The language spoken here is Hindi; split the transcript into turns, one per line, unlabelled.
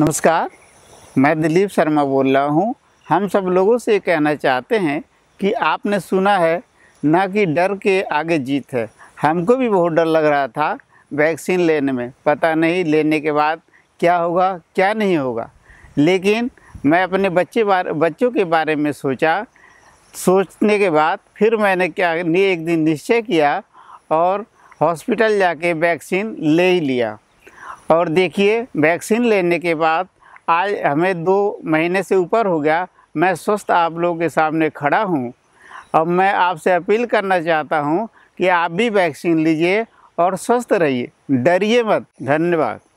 नमस्कार मैं दिलीप शर्मा बोल रहा हूँ हम सब लोगों से ये कहना चाहते हैं कि आपने सुना है ना कि डर के आगे जीत है हमको भी बहुत डर लग रहा था वैक्सीन लेने में पता नहीं लेने के बाद क्या होगा क्या नहीं होगा लेकिन मैं अपने बच्चे बारे बच्चों के बारे में सोचा सोचने के बाद फिर मैंने क्या एक दिन निश्चय किया और हॉस्पिटल जाके वैक्सीन ले ही लिया और देखिए वैक्सीन लेने के बाद आज हमें दो महीने से ऊपर हो गया मैं स्वस्थ आप लोगों के सामने खड़ा हूँ अब मैं आपसे अपील करना चाहता हूँ कि आप भी वैक्सीन लीजिए और स्वस्थ रहिए डरिए मत धन्यवाद